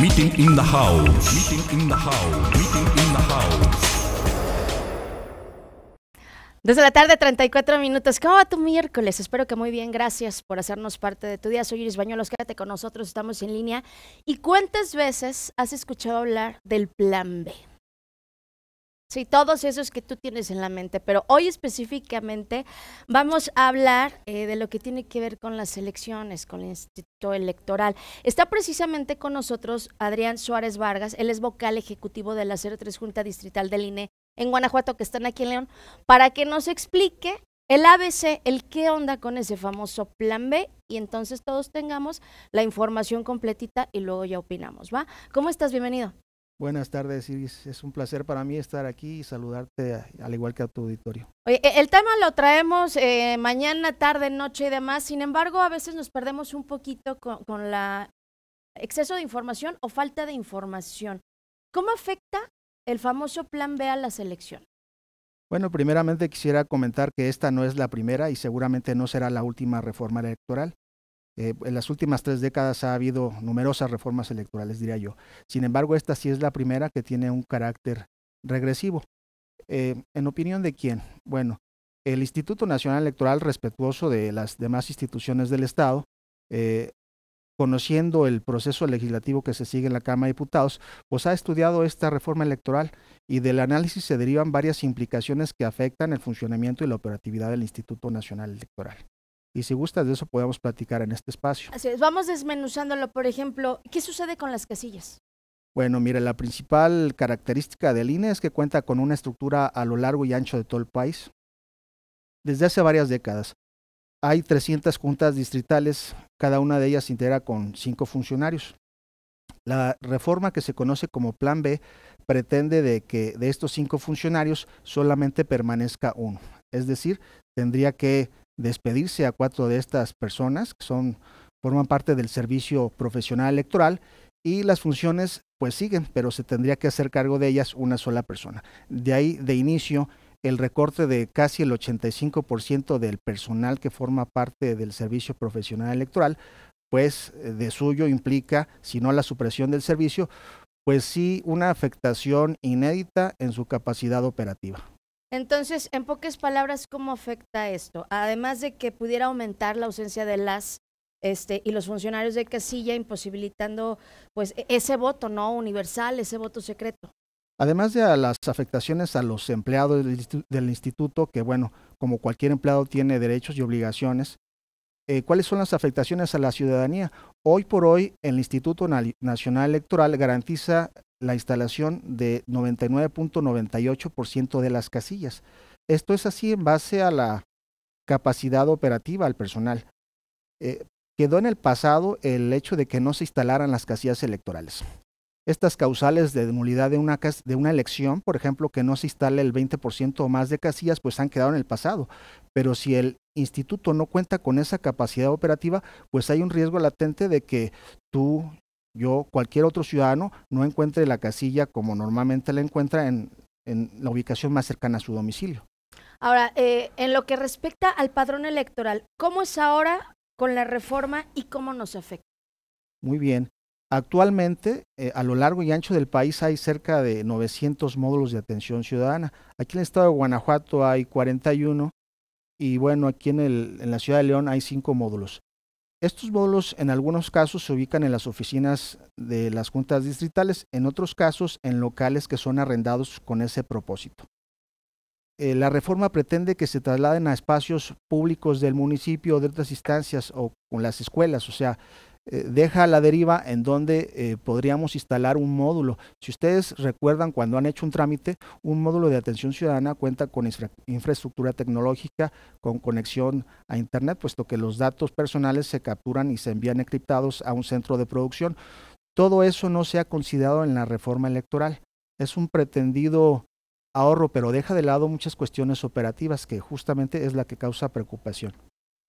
Meeting in the house. Meeting in the house. Meeting in the house. Desde la tarde, 34 minutos. ¿Cómo va tu miércoles? Espero que muy bien. Gracias por hacernos parte de tu día. Soy Iris Bañuelos. Quédate con nosotros. Estamos en línea. ¿Y cuántas veces has escuchado hablar del plan B? Sí, todos esos que tú tienes en la mente, pero hoy específicamente vamos a hablar eh, de lo que tiene que ver con las elecciones, con el Instituto Electoral. Está precisamente con nosotros Adrián Suárez Vargas, él es vocal ejecutivo de la 03 Junta Distrital del INE en Guanajuato, que están aquí en León, para que nos explique el ABC, el qué onda con ese famoso plan B, y entonces todos tengamos la información completita y luego ya opinamos, ¿va? ¿Cómo estás? Bienvenido. Buenas tardes, Iris. Es un placer para mí estar aquí y saludarte, al igual que a tu auditorio. E, el tema lo traemos eh, mañana, tarde, noche y demás. Sin embargo, a veces nos perdemos un poquito con, el la exceso de información o falta de información. ¿Cómo afecta el famoso plan B a la selección? Bueno, primeramente quisiera comentar que esta no es la primera y seguramente no será la última reforma electoral. Eh, en las últimas tres décadas ha habido numerosas reformas electorales, diría yo. Sin embargo, esta sí es la primera que tiene un carácter regresivo. Eh, ¿En opinión de quién? Bueno, el Instituto Nacional Electoral, respetuoso de las demás instituciones del Estado, eh, conociendo el proceso legislativo que se sigue en la Cámara de Diputados, pues ha estudiado esta reforma electoral y del análisis se derivan varias implicaciones que afectan el funcionamiento y la operatividad del Instituto Nacional Electoral. Y si gustas de eso podemos platicar en este espacio. Así vamos desmenuzándolo, por ejemplo, ¿qué sucede con las casillas? Bueno, mire, la principal característica de INE es que cuenta con una estructura a lo largo y ancho de todo el país. Desde hace varias décadas hay 300 juntas distritales, cada una de ellas integra con cinco funcionarios. La reforma que se conoce como Plan B pretende de que de estos cinco funcionarios solamente permanezca uno. Es decir, tendría que despedirse a cuatro de estas personas que son, forman parte del servicio profesional electoral y las funciones pues siguen, pero se tendría que hacer cargo de ellas una sola persona. De ahí, de inicio, el recorte de casi el 85% del personal que forma parte del servicio profesional electoral, pues de suyo implica, si no la supresión del servicio, pues sí una afectación inédita en su capacidad operativa. Entonces, en pocas palabras, ¿cómo afecta esto? Además de que pudiera aumentar la ausencia de las este, y los funcionarios de casilla imposibilitando pues e-, ese voto no universal, ese voto secreto. Además de las afectaciones a los empleados del instituto, que bueno, como cualquier empleado tiene derechos y obligaciones, eh, ¿cuáles son las afectaciones a la ciudadanía? Hoy por hoy el Instituto Nacional Electoral garantiza la instalación de 99.98% de las casillas. Esto es así en base a la capacidad operativa al personal. Eh, quedó en el pasado el hecho de que no se instalaran las casillas electorales. Estas causales de nulidad de una, de una elección, por ejemplo, que no se instale el 20% o más de casillas, pues han quedado en el pasado. Pero si el instituto no cuenta con esa capacidad operativa, pues hay un riesgo latente de que tú, yo, cualquier otro ciudadano, no encuentre la casilla como normalmente la encuentra en, la ubicación más cercana a su domicilio. Ahora, eh, en lo que respecta al padrón electoral, ¿cómo es ahora con la reforma y cómo nos afecta? Muy bien. Actualmente, eh, a lo largo y ancho del país hay cerca de 900 módulos de atención ciudadana. Aquí en el estado de Guanajuato hay 41 y bueno, aquí en, el, en la ciudad de León hay 5 módulos. Estos módulos en algunos casos se ubican en las oficinas de las juntas distritales, en otros casos en locales que son arrendados con ese propósito. Eh, la reforma pretende que se trasladen a espacios públicos del municipio o de otras instancias o con las escuelas, o sea, eh, deja la deriva en donde eh, podríamos instalar un módulo. Si ustedes recuerdan cuando han hecho un trámite, un módulo de atención ciudadana cuenta con infraestructura tecnológica, con conexión a Internet, puesto que los datos personales se capturan y se envían encriptados a un centro de producción. Todo eso no se ha considerado en la reforma electoral. Es un pretendido ahorro, pero deja de lado muchas cuestiones operativas, que justamente es la que causa preocupación.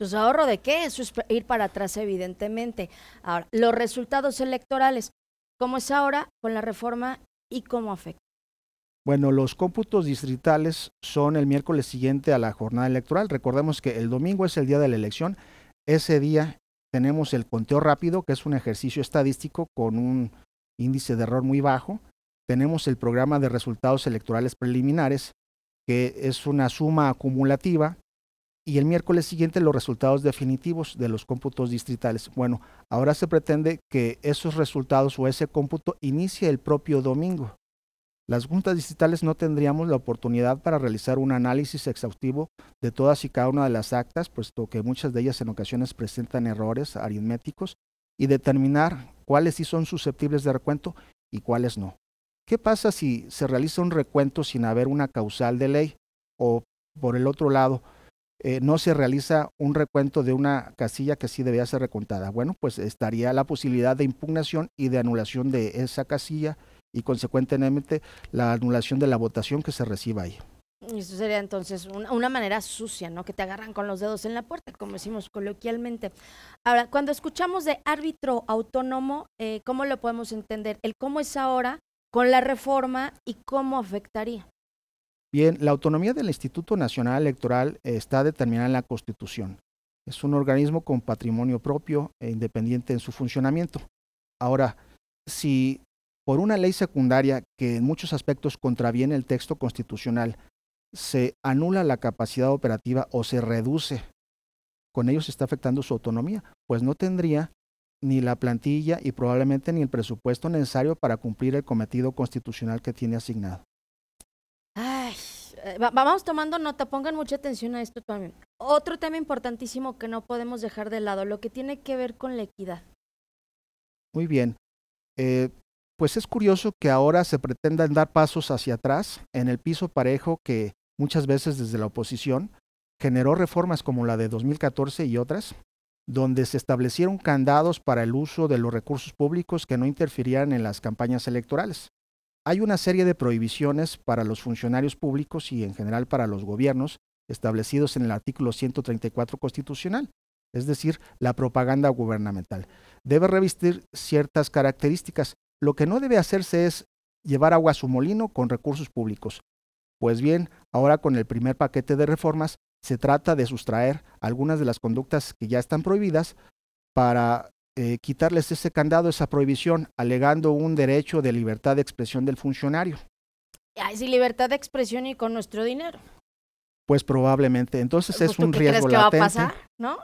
Pues, ahorro de qué? es ir para atrás, evidentemente. Ahora, los resultados electorales, ¿cómo es ahora con la reforma y cómo afecta? Bueno, los cómputos distritales son el miércoles siguiente a la jornada electoral. Recordemos que el domingo es el día de la elección. Ese día tenemos el conteo rápido, que es un ejercicio estadístico con un índice de error muy bajo. Tenemos el programa de resultados electorales preliminares, que es una suma acumulativa y el miércoles siguiente los resultados definitivos de los cómputos distritales. Bueno, ahora se pretende que esos resultados o ese cómputo inicie el propio domingo. Las juntas distritales no tendríamos la oportunidad para realizar un análisis exhaustivo de todas y cada una de las actas, puesto que muchas de ellas en ocasiones presentan errores aritméticos, y determinar cuáles sí son susceptibles de recuento y cuáles no. ¿Qué pasa si se realiza un recuento sin haber una causal de ley? O por el otro lado, eh, no se realiza un recuento de una casilla que sí debía ser recontada. Bueno, pues estaría la posibilidad de impugnación y de anulación de esa casilla y consecuentemente la anulación de la votación que se reciba ahí. Y eso sería entonces una, manera sucia, ¿no? Que te agarran con los dedos en la puerta, como decimos coloquialmente. Ahora, cuando escuchamos de árbitro autónomo, eh, ¿cómo lo podemos entender? El cómo es ahora con la reforma y cómo afectaría. Bien, la autonomía del Instituto Nacional Electoral está determinada en la Constitución. Es un organismo con patrimonio propio e independiente en su funcionamiento. Ahora, si por una ley secundaria que en muchos aspectos contraviene el texto constitucional, se anula la capacidad operativa o se reduce, con ello se está afectando su autonomía, pues no tendría ni la plantilla y probablemente ni el presupuesto necesario para cumplir el cometido constitucional que tiene asignado. Eh, vamos tomando nota, pongan mucha atención a esto también. Otro tema importantísimo que no podemos dejar de lado, lo que tiene que ver con la equidad. Muy bien. Eh, pues es curioso que ahora se pretendan dar pasos hacia atrás en el piso parejo que muchas veces desde la oposición generó reformas como la de 2014 y otras, donde se establecieron candados para el uso de los recursos públicos que no interfirieran en las campañas electorales hay una serie de prohibiciones para los funcionarios públicos y en general para los gobiernos establecidos en el artículo 134 constitucional, es decir, la propaganda gubernamental. Debe revestir ciertas características. Lo que no debe hacerse es llevar agua a su molino con recursos públicos. Pues bien, ahora con el primer paquete de reformas se trata de sustraer algunas de las conductas que ya están prohibidas para eh, quitarles ese candado, esa prohibición, alegando un derecho de libertad de expresión del funcionario. Ay, sí, libertad de expresión y con nuestro dinero. Pues probablemente. Entonces pues es un riesgo latente. pasar, ¿no?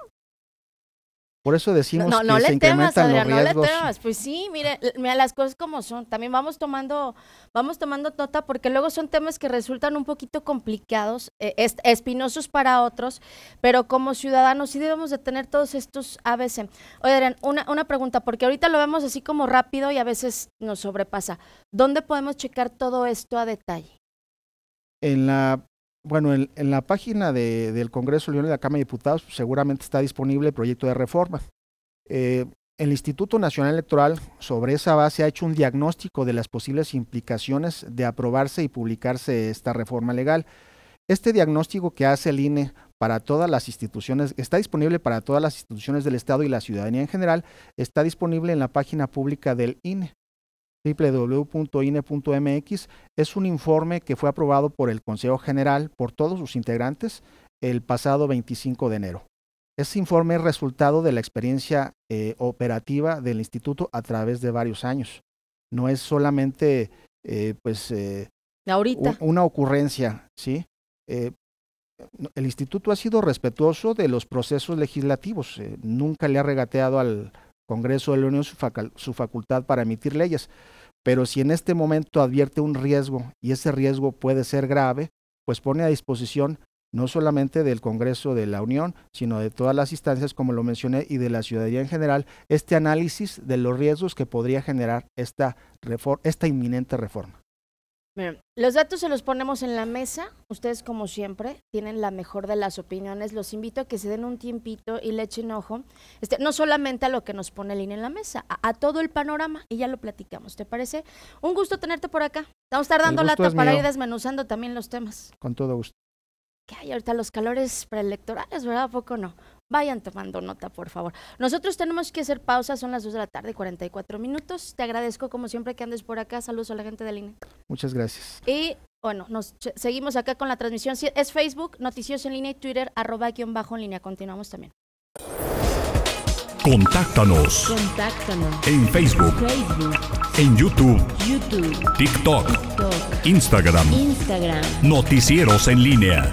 Por eso decimos no, no, que no se temas, Adrián, No le temas, pues sí, mire, mira las cosas como son. También vamos tomando, vamos tomando nota porque luego son temas que resultan un poquito complicados, eh, espinosos para otros, pero como ciudadanos sí debemos de tener todos estos ABC. Oye, Adrián, una, una pregunta, porque ahorita lo vemos así como rápido y a veces nos sobrepasa. ¿Dónde podemos checar todo esto a detalle? En la bueno, en, la página del Congreso de León y la Cámara de Diputados pues, seguramente está disponible el proyecto de reforma. Eh, el Instituto Nacional Electoral sobre esa base ha hecho un diagnóstico de las posibles implicaciones de aprobarse y publicarse esta reforma legal. Este diagnóstico que hace el INE para todas las instituciones, está disponible para todas las instituciones del Estado y la ciudadanía en general, está disponible en la página pública del INE www.ine.mx es un informe que fue aprobado por el Consejo General, por todos sus integrantes, el pasado 25 de enero. Este informe es resultado de la experiencia eh, operativa del instituto a través de varios años. No es solamente eh, pues, eh, una ocurrencia, ¿sí? el instituto ha sido respetuoso de los procesos legislativos. nunca le ha regateado al Congreso de la Unión su facultad para emitir leyes. Pero si en este momento advierte un riesgo y ese riesgo puede ser grave, pues pone a disposición no solamente del Congreso de la Unión, sino de todas las instancias, como lo mencioné, y de la ciudadanía en general, este análisis de los riesgos que podría generar esta, esta inminente reforma los datos se los ponemos en la mesa. Ustedes, como siempre, tienen la mejor de las opiniones. Los invito a que se den un tiempito y le echen ojo, este, no solamente a lo que nos pone el en la mesa, a, todo el panorama y ya lo platicamos. ¿Te parece? Un gusto tenerte por acá. Estamos tardando latas para ir desmenuzando también los temas. Con todo gusto. Que hay ahorita los calores preelectorales, ¿verdad? ¿A poco no? Vayan tomando nota, por favor. Nosotros tenemos que hacer pausa, son las 2 de la tarde, 44 minutos. Te agradezco, como siempre, que andes por acá. Saludos a la gente de Línea. Muchas gracias. Y bueno, nos seguimos acá con la transmisión. Es Facebook, Noticias en línea y Twitter, arroba guión bajo en línea. Continuamos también. Contáctanos. Contáctanos. En Facebook. En YouTube. YouTube. TikTok. TikTok. Instagram. Instagram. Noticieros en línea.